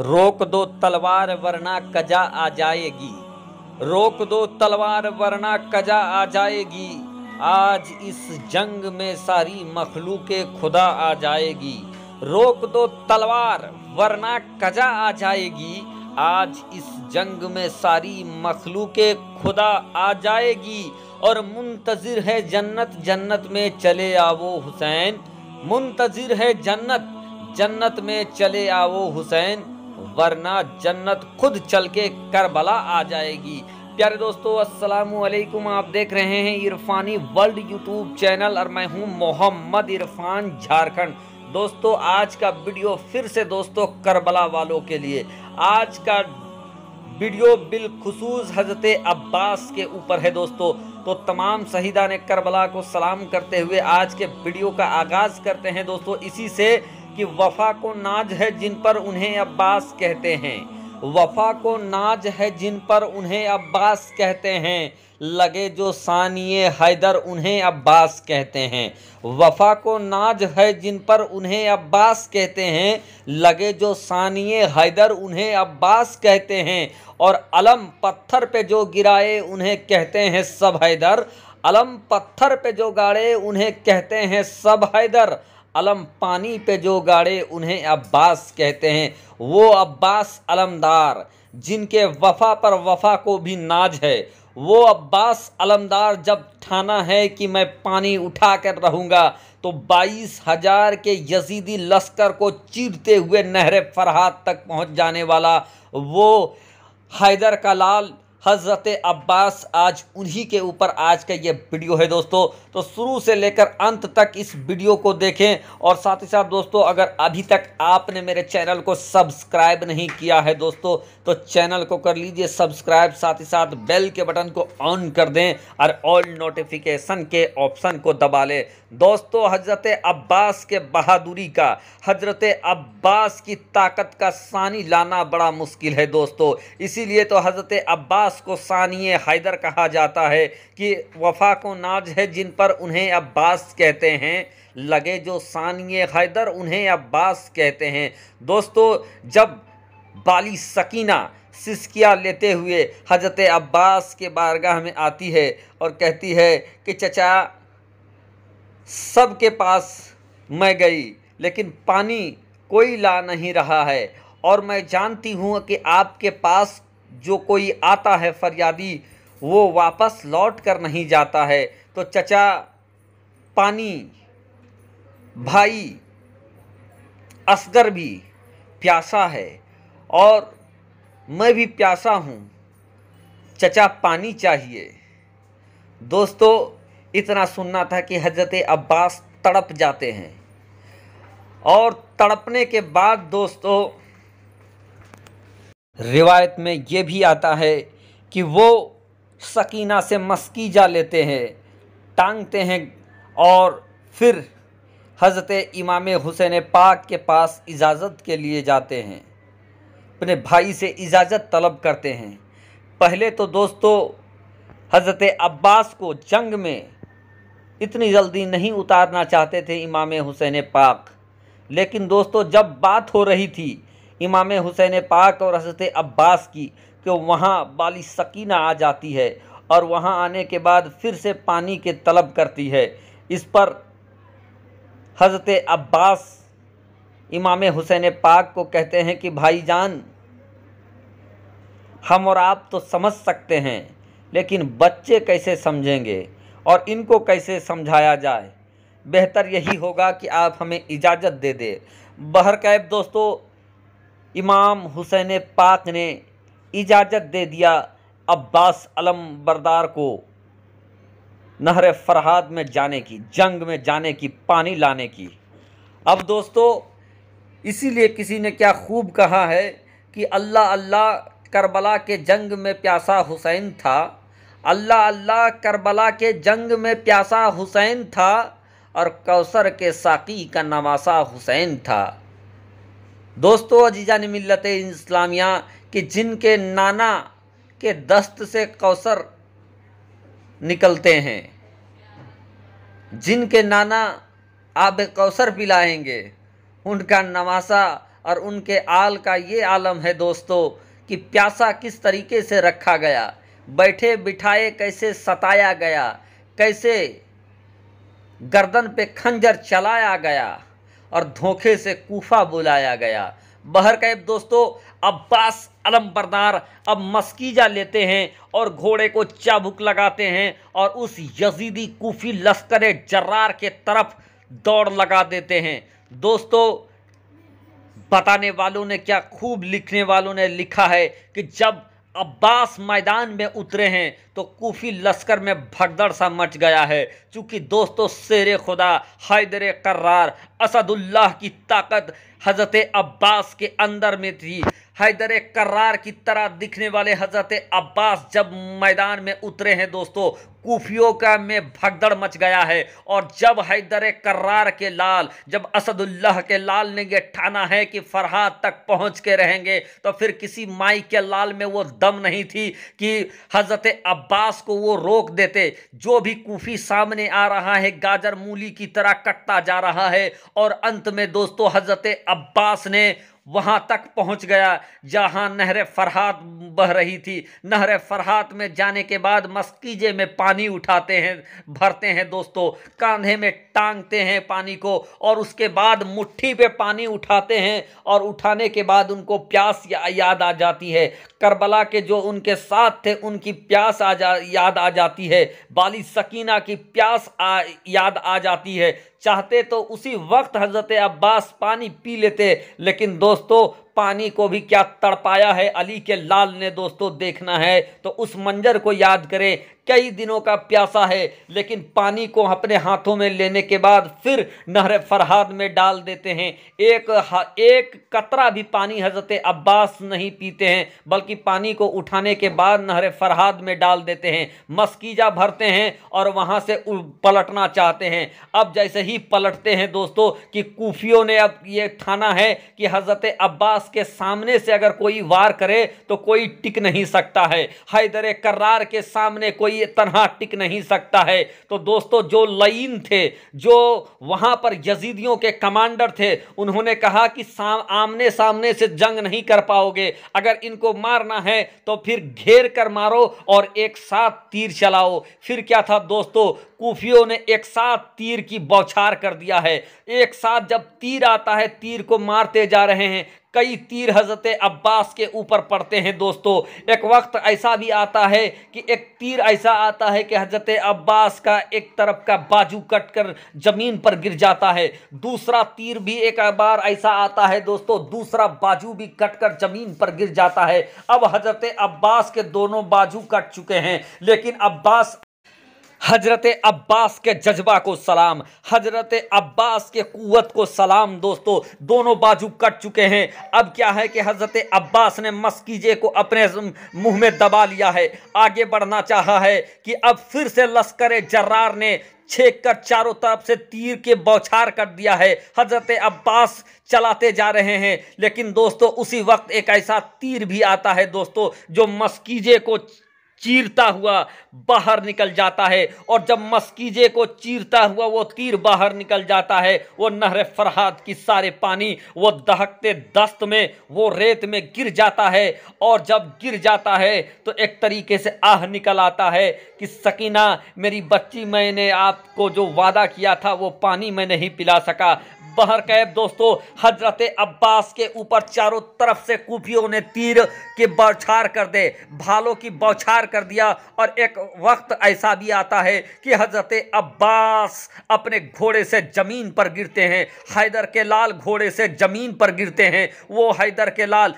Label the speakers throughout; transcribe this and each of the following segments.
Speaker 1: रोक दो तलवार वरना कजा आ जाएगी रोक दो तलवार वरना कजा आ जाएगी आज इस जंग में सारी मखलूक खुदा आ जाएगी रोक दो तलवार वरना कजा आ जाएगी आज इस जंग में सारी मखलूक खुदा आ जाएगी और मुंतज़िर है जन्नत जन्नत में चले आवो हुसैन मुंतजर है जन्नत जन्नत में चले आवो हुसैन वरना जन्नत खुद चल के करबला आ जाएगी प्यारे दोस्तों अस्सलाम आप देख रहे हैं इरफानी वर्ल्ड यूट्यूब चैनल और मैं हूं मोहम्मद इरफान झारखंड दोस्तों आज का वीडियो फिर से दोस्तों करबला वालों के लिए आज का वीडियो बिलखसूस हजरत अब्बास के ऊपर है दोस्तों तो तमाम शहीदा ने करबला को सलाम करते हुए आज के वीडियो का आगाज़ करते हैं दोस्तों इसी से कि वफा को नाज है जिन पर उन्हें अब्बास कहते हैं वफा को नाज है जिन पर उन्हें अब्बास कहते हैं लगे जो सानिए हैदर उन्हें अब्बास कहते हैं वफा को नाज है जिन पर उन्हें अब्बास कहते हैं लगे जो सानिए हैदर उन्हें अब्बास कहते हैं और अलम पत्थर पे जो गिराए उन्हें कहते हैं सब हैदर अलम पत्थर पे जो गाड़े उन्हें कहते हैं सब हैदर अलम पानी पे जो गाड़े उन्हें अब्बास कहते हैं वो अब्बास अलमदार जिनके वफा पर वफा को भी नाज है वो अब्बास अलमदार जब ठाना है कि मैं पानी उठा कर रहूँगा तो बाईस हज़ार के यजीदी लश्कर को चीरते हुए नहर फरहाद तक पहुँच जाने वाला वो हैदर का लाल हज़रत अब्बास आज उन्हीं के ऊपर आज का ये वीडियो है दोस्तों तो शुरू से लेकर अंत तक इस वीडियो को देखें और साथ ही साथ दोस्तों अगर अभी तक आपने मेरे चैनल को सब्सक्राइब नहीं किया है दोस्तों तो चैनल को कर लीजिए सब्सक्राइब साथ ही साथ बेल के बटन को ऑन कर दें और ऑल नोटिफिकेशन के ऑप्शन को दबा लें दोस्तों हज़रत अब्बास के बहादुरी का हज़रत अब्बास की ताकत का सानी लाना बड़ा मुश्किल है दोस्तों इसीलिए तो हज़रत अब्बास अब्बास को सानिय हैदर कहा जाता है कि वफा को नाज है जिन पर उन्हें अब्बास कहते हैं लगे जो सानिय हैदर उन्हें अब्बास कहते हैं दोस्तों जब बाली सकीना सिसकिया लेते हुए हजरत अब्बास के बारगाह में आती है और कहती है कि चचा सब के पास मैं गई लेकिन पानी कोई ला नहीं रहा है और मैं जानती हूँ कि आपके पास जो कोई आता है फरियादी वो वापस लौट कर नहीं जाता है तो चचा पानी भाई असगर भी प्यासा है और मैं भी प्यासा हूँ चचा पानी चाहिए दोस्तों इतना सुनना था कि हजरत अब्बास तड़प जाते हैं और तड़पने के बाद दोस्तों रिवायत में ये भी आता है कि वो सकीना से मस्कीजा लेते हैं टांगते हैं और फिर हज़रत इमाम हुसैन पाक के पास इजाज़त के लिए जाते हैं अपने भाई से इजाज़त तलब करते हैं पहले तो दोस्तों हज़रत अब्बास को जंग में इतनी जल्दी नहीं उतारना चाहते थे इमाम हुसैन पाक लेकिन दोस्तों जब बात हो रही थी इमाम हुसैन पाक और हजरत अब्बास की कि वहाँ बाली सकीना आ जाती है और वहाँ आने के बाद फिर से पानी के तलब करती है इस पर हजरत अब्बास इमाम हुसैन पाक को कहते हैं कि भाईजान हम और आप तो समझ सकते हैं लेकिन बच्चे कैसे समझेंगे और इनको कैसे समझाया जाए बेहतर यही होगा कि आप हमें इजाज़त दे दे बहर कैब दोस्तों इमाम हुसैन पाक ने इजाज़त दे दिया अब्बास अलम बरदार को नहर फरहाद में जाने की जंग में जाने की पानी लाने की अब दोस्तों इसीलिए किसी ने क्या खूब कहा है कि अल्लाह अल्लाह करबला के जंग में प्यासा हुसैन था अल्लाह अल्लाह करबला के जंग में प्यासा हुसैन था और कौसर के साकी का नवासा हुसैन था दोस्तों अजीज़ा ने मिलत इस्लामिया कि जिनके नाना के दस्त से कौसर निकलते हैं जिनके नाना आब कौसर पिलाएंगे उनका नवासा और उनके आल का ये आलम है दोस्तों कि प्यासा किस तरीके से रखा गया बैठे बिठाए कैसे सताया गया कैसे गर्दन पे खंजर चलाया गया और धोखे से कोफा बुलाया गया बहर कैब दोस्तों अब्बास अलम बरदार अब मस्कीजा लेते हैं और घोड़े को चाबुक लगाते हैं और उस यजीदी कोफी लश्कर जर्रार के तरफ दौड़ लगा देते हैं दोस्तों बताने वालों ने क्या खूब लिखने वालों ने लिखा है कि जब अब्बास मैदान में उतरे हैं तो कूफी लश्कर में भगदड़ सा मच गया है क्योंकि दोस्तों शेर खुदा हैदर कर्रार असदुल्लाह की ताकत हज़रत अब्बास के अंदर में थी हैदर कर्रार की तरह दिखने वाले हज़रत अब्बास जब मैदान में उतरे हैं दोस्तों कूफियों का में भगदड़ मच गया है और जब हैदर करार के लाल जब असदुल्लाह के लाल ने यह ठाना है कि फरहाद तक पहुंच के रहेंगे तो फिर किसी माई के लाल में वो दम नहीं थी कि हज़रत अब्बास को वो रोक देते जो भी कूफी सामने आ रहा है गाजर मूली की तरह कटता जा रहा है और अंत में दोस्तों हज़रत अब्बास ने वहाँ तक पहुँच गया जहाँ नहर फरहात बह रही थी नहर फरहात में जाने के बाद मस्कीजे में पानी उठाते हैं भरते हैं दोस्तों कांधे में टांगते हैं पानी को और उसके बाद मुट्ठी पे पानी उठाते हैं और उठाने के बाद उनको प्यास या, याद आ जाती है करबला के जो उनके साथ थे उनकी प्यास आ जा याद आ जाती है बाली सकीना की प्यास आ, याद आ जाती है चाहते तो उसी वक्त हज़रत अब्बास पानी पी लेते लेकिन दोस्तों पानी को भी क्या तड़पाया है अली के लाल ने दोस्तों देखना है तो उस मंजर को याद करें कई दिनों का प्यासा है लेकिन पानी को अपने हाथों में लेने के बाद फिर नहर फरहाद में डाल देते हैं एक एक कतरा भी पानी हज़रत अब्बास नहीं पीते हैं बल्कि पानी को उठाने के बाद नहर फरहाद में डाल देते हैं मस्कीजा भरते हैं और वहाँ से पलटना चाहते हैं अब जैसे ही पलटते हैं दोस्तों कि कूफियों ने अब ये ठाना है कि हज़रत अब्बास अब्बास के सामने से अगर कोई वार करे तो कोई टिक नहीं सकता है हैदर करार के सामने कोई तनहा टिक नहीं सकता है तो दोस्तों जो लईन थे जो वहाँ पर यजीदियों के कमांडर थे उन्होंने कहा कि साम, आमने सामने से जंग नहीं कर पाओगे अगर इनको मारना है तो फिर घेर कर मारो और एक साथ तीर चलाओ फिर क्या था दोस्तों कूफियों ने एक साथ तीर की बौछार कर दिया है एक साथ जब तीर आता है तीर को मारते जा रहे हैं कई तीर हज़रत अब्बास के ऊपर पड़ते हैं दोस्तों एक वक्त ऐसा भी आता है कि एक तीर ऐसा आता है कि हज़रत अब्बास का एक तरफ का बाजू कट कर ज़मीन पर गिर जाता है दूसरा तीर भी एक बार ऐसा आता है दोस्तों दूसरा बाजू भी कट कर ज़मीन पर गिर जाता है अब हज़रत अब्बास के दोनों बाजू कट चुके हैं लेकिन अब्बास हजरत अब्बास के जज्बा को सलाम हजरत अब्बास के कुत को सलाम दोस्तों दोनों बाजू कट चुके हैं अब क्या है कि हजरत अब्बास ने मस्कीजे को अपने मुंह में दबा लिया है आगे बढ़ना चाहा है कि अब फिर से लश्कर जर्रार ने छेक कर चारों तरफ से तीर के बौछार कर दिया है हजरत अब्बास चलाते जा रहे हैं लेकिन दोस्तों उसी वक्त एक ऐसा तीर भी आता है दोस्तों जो मस्कीजे को चीरता हुआ बाहर निकल जाता है और जब मस्कीजे को चीरता हुआ वो तीर बाहर निकल जाता है वो नहर फरहाद की सारे पानी वो दहकते दस्त में वो रेत में गिर जाता है और जब गिर जाता है तो एक तरीके से आह निकल आता है कि सकीना मेरी बच्ची मैंने आपको जो वादा किया था वो पानी मैं नहीं पिला सका बहर कैब दोस्तों हजरत अब्बास के ऊपर चारों तरफ से कूफियों ने तीर के बौछार कर दे भालों की बौछार कर दिया और एक वक्त ऐसा भी आता है कि हज़रत अब्बास अपने घोड़े से ज़मीन पर गिरते हैं हैदर के लाल घोड़े से ज़मीन पर गिरते हैं वो हैदर के लाल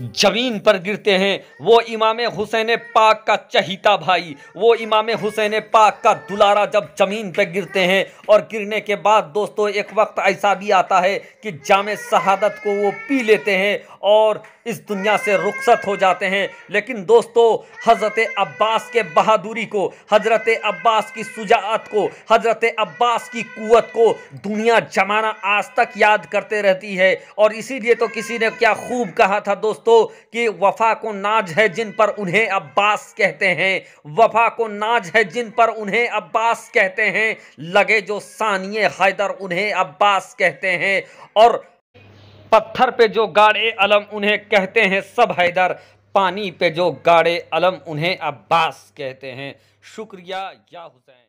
Speaker 1: ज़मीन पर गिरते हैं वो इमाम हुसैन पाक का चहिता भाई वो इमाम हुसैन पाक का दुलारा जब ज़मीन पर गिरते हैं और गिरने के बाद दोस्तों एक वक्त ऐसा भी आता है कि जाम शहादत को वो पी लेते हैं और इस दुनिया से रुखसत हो जाते हैं लेकिन दोस्तों हज़रत अब्बास के बहादुरी को हज़रत अब्बास की सुजात को हज़रत अब्बास की कुत को दुनिया जमाना आज तक याद करते रहती है और इसीलिए तो किसी ने क्या खूब कहा था दोस्तों दोस्तों कि वफा को नाज है जिन पर उन्हें अब्बास कहते हैं वफा को नाज है जिन पर उन्हें अब्बास कहते हैं लगे जो सानिय हैदर उन्हें अब्बास कहते हैं और पत्थर पे जो गाड़े अलम उन्हें कहते हैं सब हैदर पानी पे जो गाड़े अलम उन्हें अब्बास कहते हैं शुक्रिया या हुसैन